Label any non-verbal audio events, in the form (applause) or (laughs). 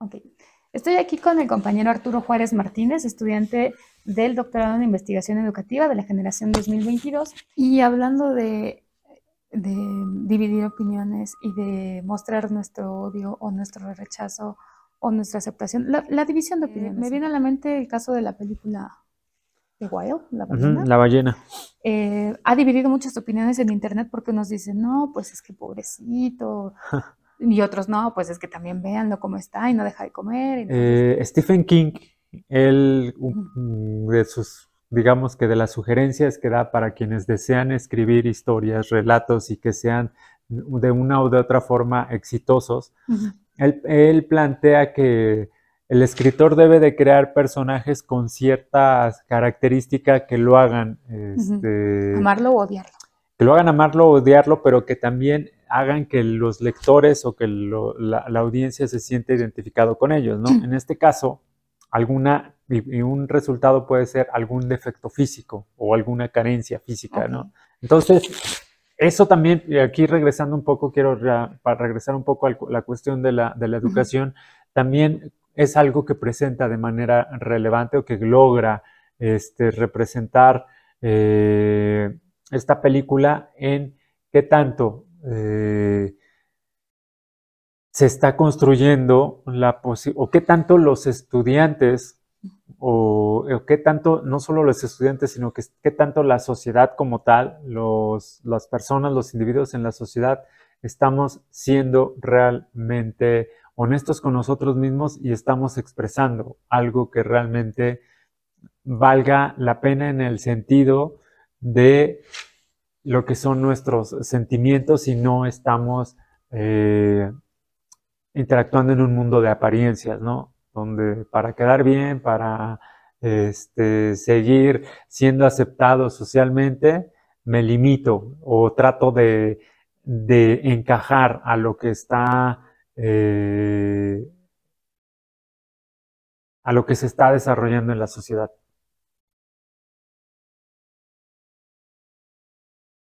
Okay. Estoy aquí con el compañero Arturo Juárez Martínez, estudiante del doctorado en investigación educativa de la generación 2022 y hablando de, dividir opiniones y de mostrar nuestro odio o nuestro rechazo o nuestra aceptación, la, división de eh, opiniones. me viene a la mente el caso de la película The Wild, la ballena. la ballena. Eh, ha dividido muchas opiniones en internet porque nos dicen, no, pues es que pobrecito, (laughs) y otros no, pues es que también véanlo cómo está y no deja de comer. Eh, Stephen King, él, de sus, digamos que de las sugerencias que da para quienes desean escribir historias, relatos y que sean de una o de otra forma exitosos, él, plantea que el escritor debe de crear personajes con ciertas características que lo hagan... Este, amarlo o odiarlo. Que lo hagan amarlo o odiarlo, pero que también hagan que los lectores o que la, audiencia se sienta identificado con ellos, ¿no? Mm. En este caso, alguna, un resultado puede ser algún defecto físico o alguna carencia física, ¿no? Entonces, eso también, y aquí regresando un poco, quiero para regresar un poco a la cuestión de la, educación, también es algo que presenta de manera relevante o que logra este, representar eh, esta película en qué tanto eh, se está construyendo la posibilidad, o qué tanto los estudiantes, o, o, qué tanto, no solo los estudiantes, sino que qué tanto la sociedad como tal, los, las personas, los individuos en la sociedad, estamos siendo realmente honestos con nosotros mismos y estamos expresando algo que realmente valga la pena en el sentido de lo que son nuestros sentimientos y no estamos eh, interactuando en un mundo de apariencias, ¿no? Donde para quedar bien, para este, seguir siendo aceptado socialmente, me limito o trato de, encajar a lo que está... Eh, a lo que se está desarrollando en la sociedad.